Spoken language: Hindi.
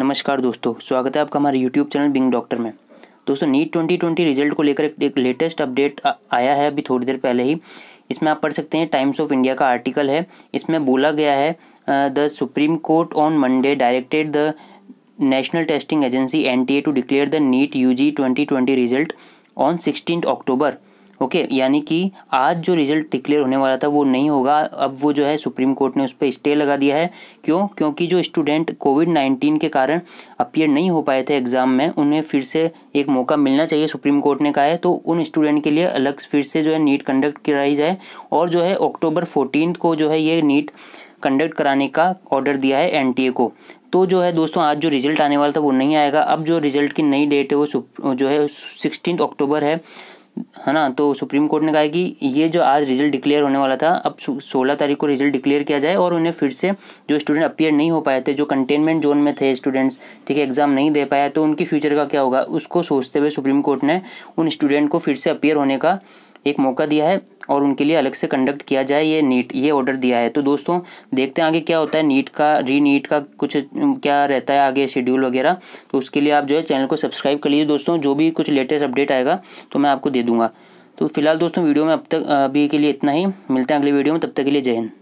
नमस्कार दोस्तों स्वागत है आपका हमारे यूट्यूब चैनल बिंग डॉक्टर में दोस्तों नीट 2020 रिजल्ट को लेकर एक लेटेस्ट अपडेट आया है अभी थोड़ी देर पहले ही इसमें आप पढ़ सकते हैं टाइम्स ऑफ इंडिया का आर्टिकल है इसमें बोला गया है the Supreme Court on Monday directed the National Testing Agency N to declare the NEET U G result on sixteen October okay यानी कि आज जो रिजल्ट डिक्लेयर होने वाला था वो नहीं होगा अब वो जो है सुप्रीम कोर्ट ने उस पर स्टे लगा दिया है क्यों क्योंकि जो स्टूडेंट कोविड नाइन्टीन के कारण अपियर नहीं हो पाए थे एग्ज़ाम में उन्हें फिर से एक मौका मिलना चाहिए सुप्रीम कोर्ट ने कहा है तो उन स्टूडेंट के लिए अलग फिर से जो है नीट कंडक्ट कराई जाए और जो है अक्टूबर फोर्टीन को जो है ये नीट कंडक्ट कराने का ऑर्डर दिया है एन को तो जो है दोस्तों आज जो रिजल्ट आने वाला था वो नहीं आएगा अब जो रिजल्ट की नई डेट है वो जो है सिक्सटीन अक्टूबर है है ना तो सुप्रीम कोर्ट ने कहा कि ये जो आज रिजल्ट डिक्लेयर होने वाला था अब सोलह तारीख को रिजल्ट डिक्लेयर किया जाए और उन्हें फिर से जो स्टूडेंट अपियर नहीं हो पाए थे जो कंटेनमेंट जोन में थे स्टूडेंट्स ठीक है एग्ज़ाम नहीं दे पाया तो उनकी फ्यूचर का क्या होगा उसको सोचते हुए सुप्रीम कोर्ट ने उन स्टूडेंट को फिर से अपियर होने का एक मौका दिया है और उनके लिए अलग से कंडक्ट किया जाए ये नीट ये ऑर्डर दिया है तो दोस्तों देखते हैं आगे क्या होता है नीट का री नीट का कुछ क्या रहता है आगे शेड्यूल वगैरह तो उसके लिए आप जो है चैनल को सब्सक्राइब कर लीजिए दोस्तों जो भी कुछ लेटेस्ट अपडेट आएगा तो मैं आपको दे दूँगा तो फिलहाल दोस्तों वीडियो में अब तक अभी के लिए इतना ही मिलते हैं अगली वीडियो में तब तक के लिए जय हिंद